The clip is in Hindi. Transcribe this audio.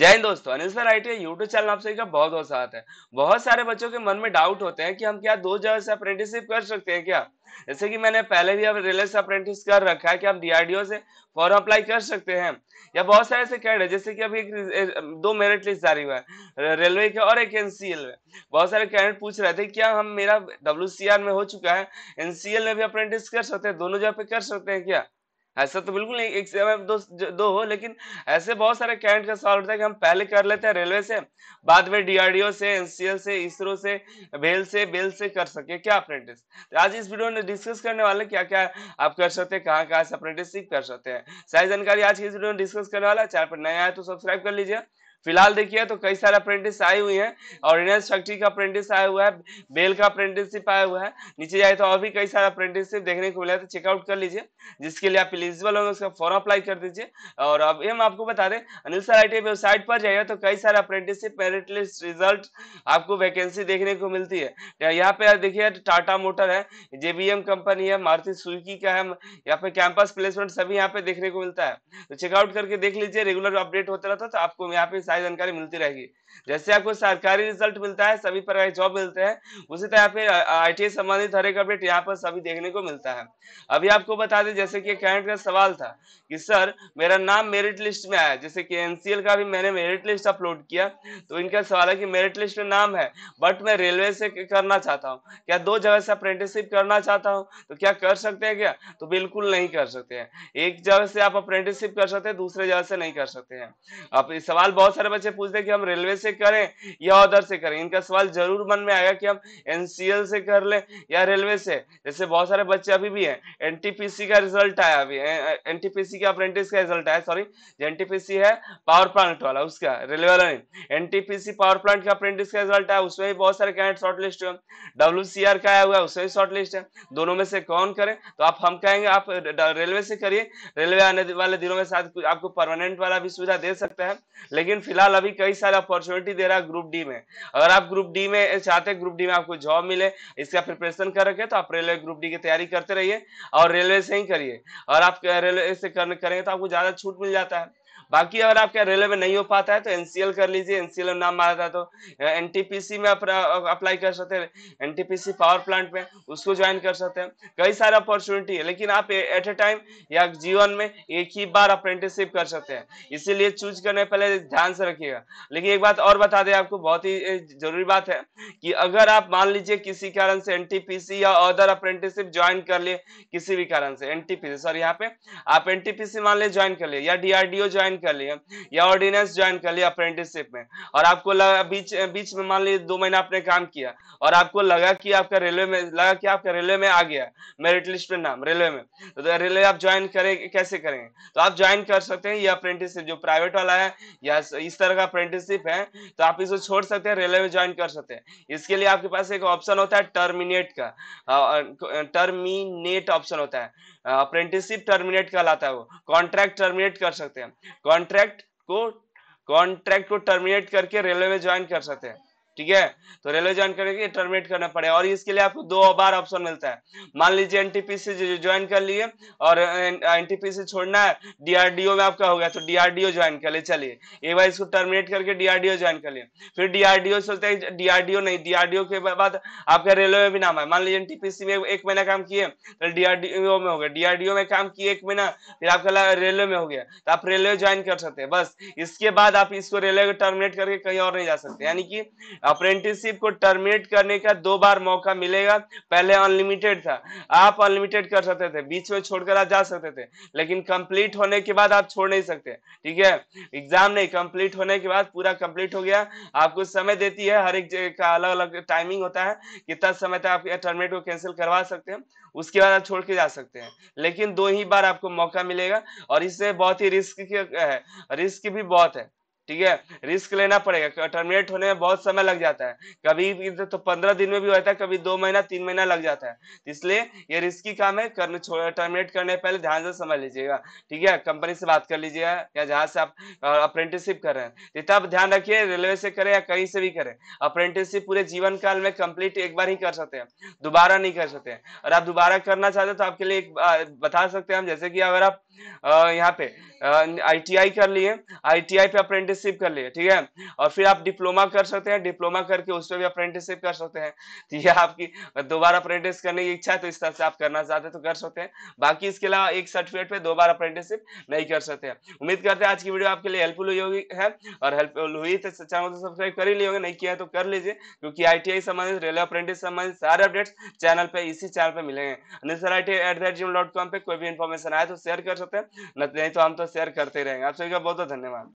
जय हिंद दोस्तों Anil sir I T YouTube channel आप सभी का बहुत बहुत स्वागत है बहुत सारे बच्चों के मन में डाउट होते हैं कि हम क्या दो जगह से अप्रेंटिसशिप कर सकते हैं क्या जैसे कि मैंने पहले भी अब रिलेस अप्रेंटिस कर रखा है कि हम डीआरडीओ से फॉर्म अप्लाई कर सकते हैं या बहुत सारे ऐसे कैडेट जैसे कि अभी एक दो मेरिट लिस्ट जारी हुआ है रेलवे के और एक एनसीएल में बहुत सारे कैंडिडेट पूछ रहे थे क्या हम मेरा डब्ल्यू में हो चुका है एनसीएल में भी अप्रेंटिस कर सकते हैं दोनों जगह पे कर सकते हैं क्या ऐसा तो बिल्कुल नहीं एक सेवा दो दो हो लेकिन ऐसे बहुत सारे कैंट का सवाल होता है कि हम पहले कर लेते हैं रेलवे से बाद में डीआरडीओ से एनसीएल से इसरो से बेल से बेल से कर सके क्या अप्रेंटिस तो आज इस वीडियो में डिस्कस करने वाले क्या क्या आप कर सकते हैं कहाँ कहाँ से अप्रेंटिसशिप कर सकते हैं सारी जानकारी आज की इस वीडियो में डिस्कस करने वाला चैनल पर नया आए तो सब्सक्राइब कर लीजिए फिलहाल देखिए तो कई सारे अप्रेंटिस आए हुए हैं और ऑर्डिनेंस फैक्ट्री का अप्रेंटिस आया हुआ है बेल का अप्रेंटिसशिप आया हुआ है नीचे जाए तो और भी कई सारे अप्रेंटिसशिप देखने को मिला है तो चेकआउट कर लीजिए जिसके लिए आप एलिजिबल होंगे उसका फॉर्म अप्लाई कर दीजिए और अब हम आपको बता दें अनिल सर आई वेबसाइट पर जाइए तो कई सारे अप्रेंटिसशिप मेरिट लिस्ट रिजल्ट आपको वैकेंसी देखने को मिलती है यहाँ पे देखिए टाटा मोटर है जेबीएम कंपनी है मारुति सुजुकी का है यहाँ पे कैंपस प्लेसमेंट सभी यहाँ पे देखने को मिलता है तो चेकआउट करके देख लीजिए रेगुलर अपडेट होता रहता तो आपको यहाँ पे सारी जानकारी मिलती रहेगी जैसे आपको सरकारी रिजल्ट मिलता है सभी प्रकार के जॉब मिलते हैं उसी तरह पे आई e संबंधित हर एक अपडेट यहाँ पर सभी देखने को मिलता है अभी आपको बता दें जैसे कि कैंट का सवाल था कि सर मेरा नाम मेरिट लिस्ट में आया जैसे कि एनसीएल का भी मैंने मेरिट लिस्ट अपलोड किया तो इनका सवाल है कि मेरिट लिस्ट में नाम है बट मैं रेलवे से करना चाहता हूँ क्या दो जगह से अप्रेंटिसशिप करना चाहता हूँ तो क्या कर सकते हैं क्या तो बिल्कुल नहीं कर सकते हैं एक जगह से आप अप्रेंटिसशिप कर सकते हैं दूसरे जगह से नहीं कर सकते हैं आप सवाल बहुत सारे बच्चे पूछते हैं कि हम रेलवे से करें या उधर से करें इनका सवाल जरूर मन में आएगा कि हम एनसीएल से कर लें या रेलवे से जैसे बहुत सारे बच्चे अभी भी हैं एनटीपीसी का रिजल्ट आया अभी एनटीपीसी का अप्रेंटिस का रिजल्ट आया सॉरी एनटीपीसी है पावर प्लांट वाला उसका रेलवे वाला नहीं एनटीपीसी पावर प्लांट का अप्रेंटिस का रिजल्ट आया उसमें भी बहुत सारे कैंडिडेट शॉर्ट लिस्ट हुए डब्ल्यू सी आर का आया हुआ है उसमें भी शॉर्ट लिस्ट है दोनों में से कौन करें तो आप हम कहेंगे आप रेलवे से करिए रेलवे आने वाले दिनों में साथ आपको परमानेंट वाला भी सुविधा दे सकता है लेकिन फिलहाल अभी कई सारे अपॉर्चुनिटी दे रहा है ग्रुप डी में अगर आप ग्रुप डी में चाहते हैं ग्रुप डी में आपको जॉब मिले इसका प्रिपरेशन कर रखे तो आप रेलवे ग्रुप डी की तैयारी करते रहिए और रेलवे से ही करिए और आप रेलवे से करेंगे तो आपको ज़्यादा छूट मिल जाता है बाकी अगर आपके रेलवे नहीं हो पाता है तो एनसीएल कर लीजिए एनसीएल में नाम आता है तो एनटीपीसी में अप्लाई कर सकते हैं एनटीपीसी पावर प्लांट में उसको ज्वाइन कर सकते हैं कई सारे अपॉर्चुनिटी है लेकिन आप एट ए टाइम या जीवन में एक ही बार अप्रेंटिसशिप कर सकते हैं इसीलिए चूज करने पहले ध्यान से रखिएगा लेकिन एक बात और बता दें आपको बहुत ही जरूरी बात है कि अगर आप मान लीजिए किसी कारण से एनटीपीसी या अदर अप्रेंटिसशिप ज्वाइन कर लिए किसी भी कारण से एनटीपीसी सॉरी यहाँ पे आप एनटीपीसी मान लिए ज्वाइन कर लिए या डीआरडीओ ज्वाइन ज्वाइन कर लिया या ऑर्डिनेंस ज्वाइन कर लिया अप्रेंटिसशिप में और आपको लगा बीच बीच में मान लीजिए दो महीना आपने काम किया और आपको लगा कि आपका रेलवे में लगा कि आपका रेलवे में आ गया मेरिट लिस्ट में नाम रेलवे में तो रेलवे तो आप ज्वाइन करें कैसे करेंगे तो आप ज्वाइन कर सकते हैं ये अप्रेंटिसशिप जो प्राइवेट वाला है या इस तरह का अप्रेंटिसशिप है तो आप इसको छोड़ सकते हैं रेलवे में ज्वाइन कर सकते हैं इसके लिए आपके पास एक ऑप्शन होता है टर्मिनेट का टर्मिनेट हाँ, ऑप्शन होता है अप्रेंटिसशिप टर्मिनेट कहलाता है वो कॉन्ट्रैक्ट टर्मिनेट कर सकते हैं कॉन्ट्रैक्ट को कॉन्ट्रैक्ट को टर्मिनेट करके रेलवे में ज्वाइन कर सकते हैं ठीक है तो रेलवे ज्वाइन करके टर्मिनेट करना पड़े और इसके लिए आपको दो बार ऑप्शन मिलता है मान लीजिए एनटीपीसी ज्वाइन कर लिए और एनटीपीसी छोड़ना है डीआरडीओ में आपका हो गया तो डीआरडीओ ज्वाइन कर ले चलिए एक बार इसको टर्मिनेट करके डीआरडीओ ज्वाइन कर लिए फिर डीआरडीओ सोचते हैं डीआरडीओ नहीं डीआरडीओ के बाद आपका रेलवे में भी नाम है मान लीजिए एनटीपीसी में एक महीना काम किए डीआरडीओ में हो गया डीआरडीओ में काम किए एक महीना फिर आपका रेलवे में हो गया तो आप रेलवे ज्वाइन कर सकते हैं बस इसके बाद आप इसको रेलवे टर्मिनेट करके कहीं और नहीं जा सकते यानी कि अप्रेंटिसशिप को टर्मिनेट करने का दो बार मौका मिलेगा पहले अनलिमिटेड था आप अनलिमिटेड कर सकते थे बीच में छोड़कर आप जा सकते थे लेकिन कंप्लीट होने के बाद आप छोड़ नहीं सकते ठीक है एग्जाम नहीं कंप्लीट होने के बाद पूरा कंप्लीट हो गया आपको समय देती है हर एक जगह का अलग अलग टाइमिंग होता है कितना समय तक आप टर्मिनेट को कैंसिल करवा सकते हैं उसके बाद आप छोड़ के जा सकते हैं लेकिन दो ही बार आपको मौका मिलेगा और इससे बहुत ही रिस्क है रिस्क भी बहुत है ठीक है रिस्क लेना पड़ेगा टर्मिनेट होने में बहुत समय लग जाता है कभी तो पंद्रह दिन में भी होता है कभी दो महीना तीन महीना लग जाता है इसलिए ये रिस्की काम है करने टर्मिनेट करने पहले ध्यान से समझ लीजिएगा ठीक है कंपनी से बात कर लीजिएगा या जहाँ से आप अप्रेंटिसिप कर रहे हैं तब ध्यान रखिए रेलवे से करें या कहीं से भी करें अप्रेंटिसिप पूरे जीवन काल में कंप्लीट एक बार ही कर सकते हैं दोबारा नहीं कर सकते और आप दोबारा करना चाहते हो तो आपके लिए एक बता सकते हैं हम जैसे कि अगर आप यहाँ पे आई कर लिए आई पे अप्रेंटिस अप्रेंटिसशिप कर लिए ठीक है और फिर आप डिप्लोमा कर सकते हैं डिप्लोमा करके उसमें भी अप्रेंटिसशिप कर सकते हैं ठीक तो है आपकी दोबारा अप्रेंटिस करने की इच्छा है तो इस तरह से आप करना चाहते हैं तो कर सकते हैं बाकी इसके अलावा एक सर्टिफिकेट पर दो बार अप्रेंटिसशिप नहीं कर सकते हैं उम्मीद करते हैं आज की वीडियो आपके लिए हेल्पफुल हुई होगी है और हेल्पफुल हुई तो चैनल को सब्सक्राइब कर ही लिए होंगे नहीं किया तो कर लीजिए क्योंकि आई संबंधित रेलवे अप्रेंटिस संबंधित सारे अपडेट्स चैनल पर इसी चैनल पर मिलेंगे कोई भी इन्फॉर्मेशन आए तो शेयर कर सकते हैं नहीं तो हम तो शेयर करते रहेंगे आप सभी का बहुत बहुत धन्यवाद